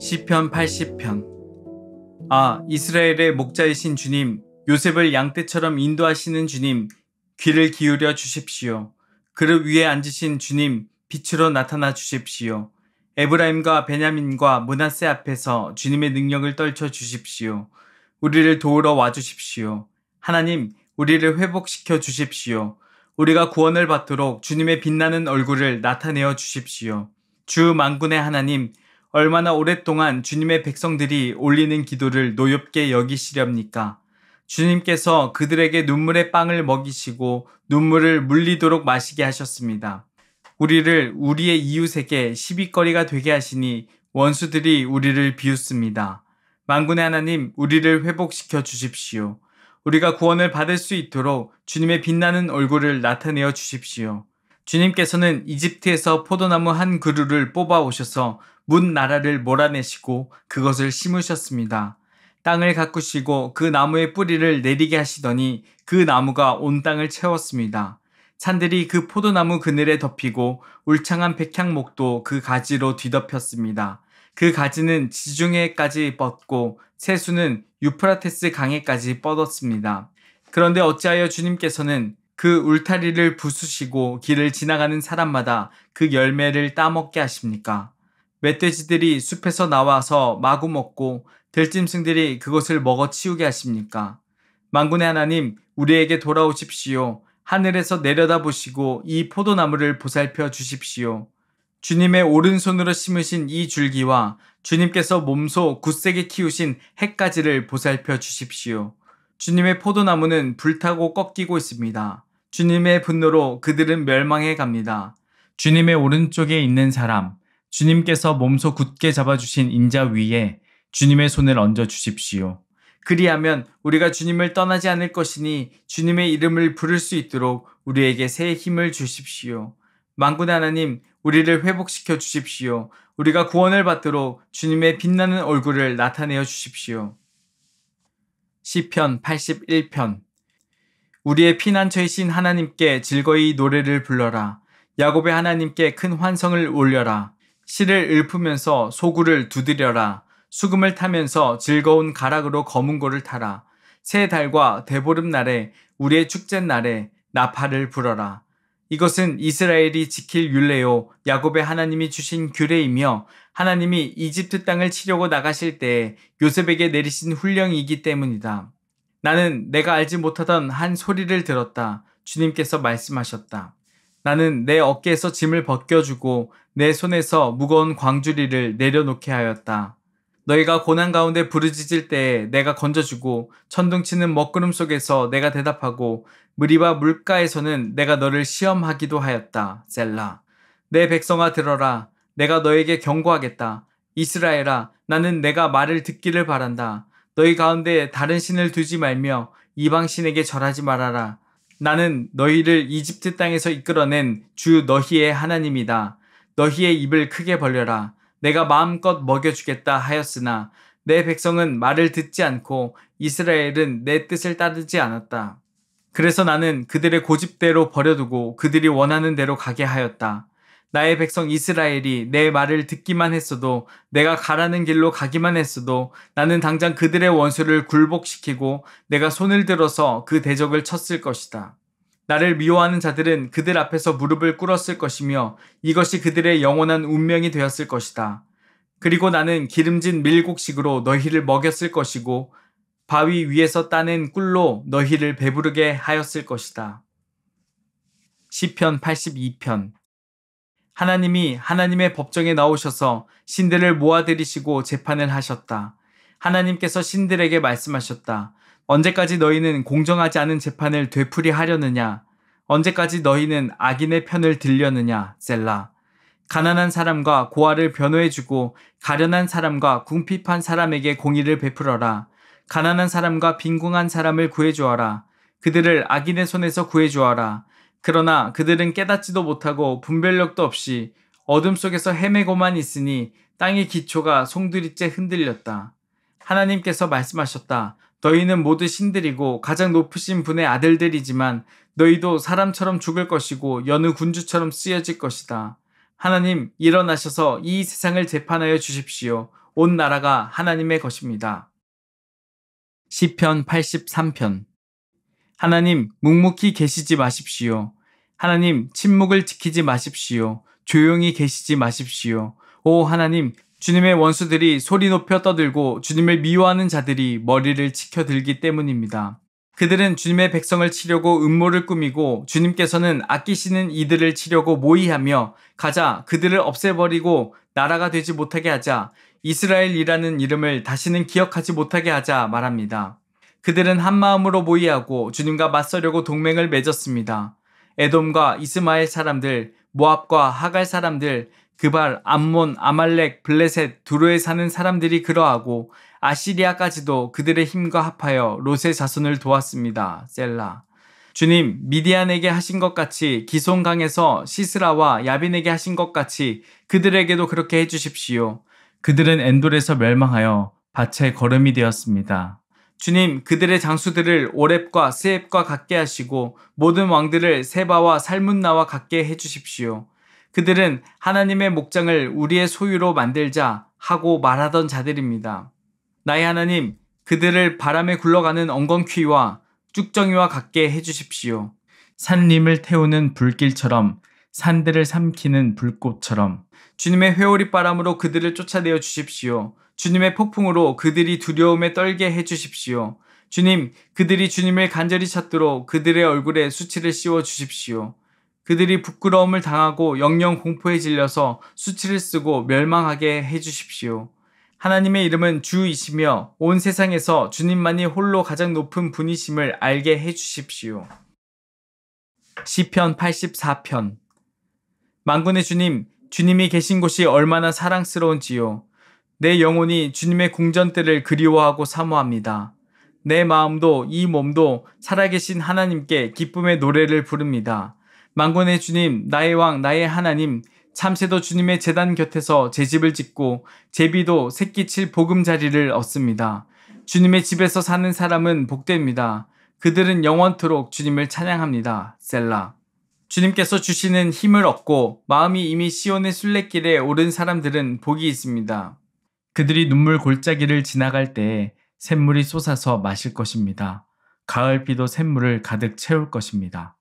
시편 80편 아 이스라엘의 목자이신 주님 요셉을 양떼처럼 인도하시는 주님 귀를 기울여 주십시오. 그를 위에 앉으신 주님 빛으로 나타나 주십시오. 에브라임과 베냐민과 문하세 앞에서 주님의 능력을 떨쳐 주십시오. 우리를 도우러 와 주십시오. 하나님, 우리를 회복시켜 주십시오. 우리가 구원을 받도록 주님의 빛나는 얼굴을 나타내어 주십시오. 주 만군의 하나님, 얼마나 오랫동안 주님의 백성들이 올리는 기도를 노엽게 여기시렵니까? 주님께서 그들에게 눈물의 빵을 먹이시고 눈물을 물리도록 마시게 하셨습니다. 우리를 우리의 이웃에게 시비거리가 되게 하시니 원수들이 우리를 비웃습니다. 만군의 하나님, 우리를 회복시켜 주십시오. 우리가 구원을 받을 수 있도록 주님의 빛나는 얼굴을 나타내어 주십시오. 주님께서는 이집트에서 포도나무 한 그루를 뽑아 오셔서 문 나라를 몰아내시고 그것을 심으셨습니다. 땅을 가꾸시고 그 나무의 뿌리를 내리게 하시더니 그 나무가 온 땅을 채웠습니다. 산들이 그 포도나무 그늘에 덮이고 울창한 백향목도 그 가지로 뒤덮였습니다. 그 가지는 지중해까지 뻗고 세수는 유프라테스 강에까지 뻗었습니다. 그런데 어찌하여 주님께서는 그 울타리를 부수시고 길을 지나가는 사람마다 그 열매를 따먹게 하십니까? 멧돼지들이 숲에서 나와서 마구 먹고 들짐승들이 그것을 먹어 치우게 하십니까? 만군의 하나님, 우리에게 돌아오십시오. 하늘에서 내려다 보시고 이 포도나무를 보살펴 주십시오. 주님의 오른손으로 심으신 이 줄기와 주님께서 몸소 굳세게 키우신 핵가지를 보살펴 주십시오. 주님의 포도나무는 불타고 꺾이고 있습니다. 주님의 분노로 그들은 멸망해 갑니다. 주님의 오른쪽에 있는 사람, 주님께서 몸소 굳게 잡아주신 인자 위에 주님의 손을 얹어 주십시오. 그리하면 우리가 주님을 떠나지 않을 것이니 주님의 이름을 부를 수 있도록 우리에게 새 힘을 주십시오. 망군의 하나님, 우리를 회복시켜 주십시오. 우리가 구원을 받도록 주님의 빛나는 얼굴을 나타내어 주십시오. 시편 81편 우리의 피난처이신 하나님께 즐거이 노래를 불러라. 야곱의 하나님께 큰 환성을 올려라. 실을 읊으면서 소구를 두드려라. 수금을 타면서 즐거운 가락으로 검은고를 타라. 새 달과 대보름 날에 우리의 축제 날에 나팔을 불어라. 이것은 이스라엘이 지킬 율례요 야곱의 하나님이 주신 규례이며 하나님이 이집트 땅을 치려고 나가실 때에 요셉에게 내리신 훈령이기 때문이다. 나는 내가 알지 못하던 한 소리를 들었다. 주님께서 말씀하셨다. 나는 내 어깨에서 짐을 벗겨주고 내 손에서 무거운 광주리를 내려놓게 하였다. 너희가 고난 가운데 부르짖을 때에 내가 건져주고 천둥치는 먹구름 속에서 내가 대답하고 무리와 물가에서는 내가 너를 시험하기도 하였다. 셀라. 내 백성아 들어라. 내가 너에게 경고하겠다. 이스라엘아 나는 내가 말을 듣기를 바란다. 너희 가운데 다른 신을 두지 말며 이방 신에게 절하지 말아라. 나는 너희를 이집트 땅에서 이끌어낸 주 너희의 하나님이다. 너희의 입을 크게 벌려라. 내가 마음껏 먹여주겠다 하였으나 내 백성은 말을 듣지 않고 이스라엘은 내 뜻을 따르지 않았다. 그래서 나는 그들의 고집대로 버려두고 그들이 원하는 대로 가게 하였다. 나의 백성 이스라엘이 내 말을 듣기만 했어도 내가 가라는 길로 가기만 했어도 나는 당장 그들의 원수를 굴복시키고 내가 손을 들어서 그 대적을 쳤을 것이다. 나를 미워하는 자들은 그들 앞에서 무릎을 꿇었을 것이며 이것이 그들의 영원한 운명이 되었을 것이다. 그리고 나는 기름진 밀곡식으로 너희를 먹였을 것이고 바위 위에서 따낸 꿀로 너희를 배부르게 하였을 것이다. 시편 82편 하나님이 하나님의 법정에 나오셔서 신들을 모아들이시고 재판을 하셨다. 하나님께서 신들에게 말씀하셨다. 언제까지 너희는 공정하지 않은 재판을 되풀이하려느냐? 언제까지 너희는 악인의 편을 들려느냐? 셀라. 가난한 사람과 고아를 변호해주고 가련한 사람과 궁핍한 사람에게 공의를 베풀어라. 가난한 사람과 빈궁한 사람을 구해주어라. 그들을 악인의 손에서 구해주어라. 그러나 그들은 깨닫지도 못하고 분별력도 없이 어둠 속에서 헤매고만 있으니 땅의 기초가 송두리째 흔들렸다. 하나님께서 말씀하셨다. 너희는 모두 신들이고 가장 높으신 분의 아들들이지만 너희도 사람처럼 죽을 것이고 여느 군주처럼 쓰여질 것이다. 하나님, 일어나셔서 이 세상을 재판하여 주십시오. 온 나라가 하나님의 것입니다. 시편 83편 하나님, 묵묵히 계시지 마십시오. 하나님, 침묵을 지키지 마십시오. 조용히 계시지 마십시오. 오 하나님, 주님의 원수들이 소리 높여 떠들고 주님을 미워하는 자들이 머리를 치켜들기 때문입니다. 그들은 주님의 백성을 치려고 음모를 꾸미고 주님께서는 아끼시는 이들을 치려고 모의하며 가자 그들을 없애버리고 나라가 되지 못하게 하자 이스라엘이라는 이름을 다시는 기억하지 못하게 하자 말합니다. 그들은 한마음으로 모의하고 주님과 맞서려고 동맹을 맺었습니다. 에돔과 이스마엘 사람들, 모압과 하갈 사람들, 그발 암몬 아말렉 블레셋 두로에 사는 사람들이 그러하고 아시리아까지도 그들의 힘과 합하여 롯의 자손을 도왔습니다. 셀라. 주님, 미디안에게 하신 것 같이 기손강에서 시스라와 야빈에게 하신 것 같이 그들에게도 그렇게 해주십시오. 그들은 엔돌에서 멸망하여 밭의 걸음이 되었습니다. 주님, 그들의 장수들을 오렙과 스앱과 같게 하시고 모든 왕들을 세바와 살문나와 같게 해주십시오. 그들은 하나님의 목장을 우리의 소유로 만들자 하고 말하던 자들입니다. 나의 하나님, 그들을 바람에 굴러가는 엉겅퀴와 쭉정이와 같게 해주십시오. 산림을 태우는 불길처럼 산들을 삼키는 불꽃처럼 주님의 회오리 바람으로 그들을 쫓아내어 주십시오. 주님의 폭풍으로 그들이 두려움에 떨게 해 주십시오. 주님, 그들이 주님을 간절히 찾도록 그들의 얼굴에 수치를 씌워 주십시오. 그들이 부끄러움을 당하고 영영 공포에 질려서 수치를 쓰고 멸망하게 해주십시오. 하나님의 이름은 주이시며 온 세상에서 주님만이 홀로 가장 높은 분이심을 알게 해주십시오. 시편 84편 만군의 주님, 주님이 계신 곳이 얼마나 사랑스러운지요. 내 영혼이 주님의 궁전들을 그리워하고 사모합니다. 내 마음도 이 몸도 살아계신 하나님께 기쁨의 노래를 부릅니다. 망군의 주님, 나의 왕, 나의 하나님, 참새도 주님의 재단 곁에서 제 집을 짓고 제비도 새끼칠 보금자리를 얻습니다. 주님의 집에서 사는 사람은 복됩니다. 그들은 영원토록 주님을 찬양합니다. 셀라. 주님께서 주시는 힘을 얻고 마음이 이미 시온의 순례길에 오른 사람들은 복이 있습니다. 그들이 눈물 골짜기를 지나갈 때에 샘물이 솟아서 마실 것입니다. 가을비도 샘물을 가득 채울 것입니다.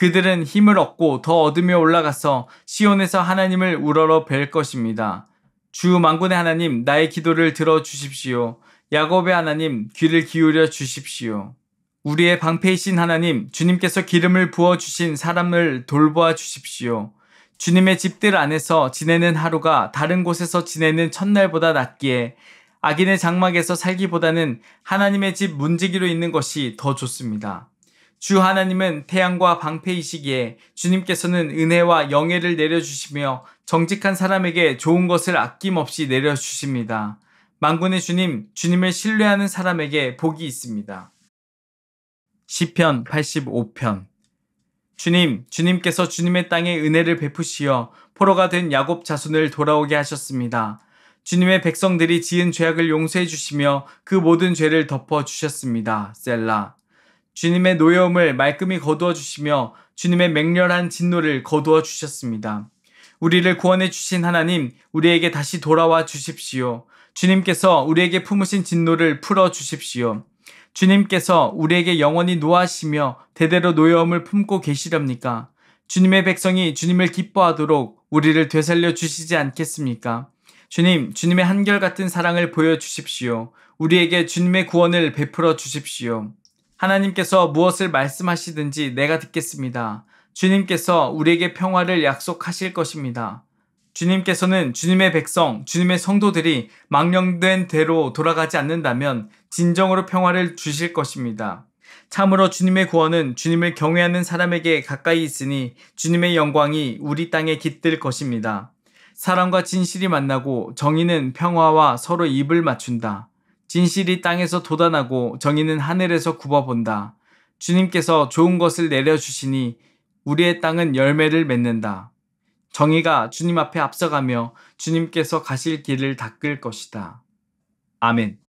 그들은 힘을 얻고 더어둠며 올라가서 시온에서 하나님을 우러러 뵐 것입니다. 주 만군의 하나님 나의 기도를 들어 주십시오. 야곱의 하나님 귀를 기울여 주십시오. 우리의 방패이신 하나님 주님께서 기름을 부어 주신 사람을 돌보아 주십시오. 주님의 집들 안에서 지내는 하루가 다른 곳에서 지내는 첫날보다 낫기에 악인의 장막에서 살기보다는 하나님의 집 문지기로 있는 것이 더 좋습니다. 주 하나님은 태양과 방패이시기에 주님께서는 은혜와 영예를 내려주시며 정직한 사람에게 좋은 것을 아낌없이 내려주십니다. 만군의 주님, 주님을 신뢰하는 사람에게 복이 있습니다. 시편 85편 주님, 주님께서 주님의 땅에 은혜를 베푸시어 포로가 된 야곱 자손을 돌아오게 하셨습니다. 주님의 백성들이 지은 죄악을 용서해 주시며 그 모든 죄를 덮어 주셨습니다. 셀라 주님의 노여움을 말끔히 거두어 주시며 주님의 맹렬한 진노를 거두어 주셨습니다. 우리를 구원해 주신 하나님, 우리에게 다시 돌아와 주십시오. 주님께서 우리에게 품으신 진노를 풀어 주십시오. 주님께서 우리에게 영원히 노하시며 대대로 노여움을 품고 계시렵니까? 주님의 백성이 주님을 기뻐하도록 우리를 되살려 주시지 않겠습니까? 주님, 주님의 한결같은 사랑을 보여 주십시오. 우리에게 주님의 구원을 베풀어 주십시오. 하나님께서 무엇을 말씀하시든지 내가 듣겠습니다. 주님께서 우리에게 평화를 약속하실 것입니다. 주님께서는 주님의 백성, 주님의 성도들이 망령된 대로 돌아가지 않는다면 진정으로 평화를 주실 것입니다. 참으로 주님의 구원은 주님을 경외하는 사람에게 가까이 있으니 주님의 영광이 우리 땅에 깃들 것입니다. 사랑과 진실이 만나고 정의는 평화와 서로 입을 맞춘다. 진실이 땅에서 돋아나고 정의는 하늘에서 굽어본다. 주님께서 좋은 것을 내려주시니 우리의 땅은 열매를 맺는다. 정의가 주님 앞에 앞서가며 주님께서 가실 길을 닦을 것이다. 아멘.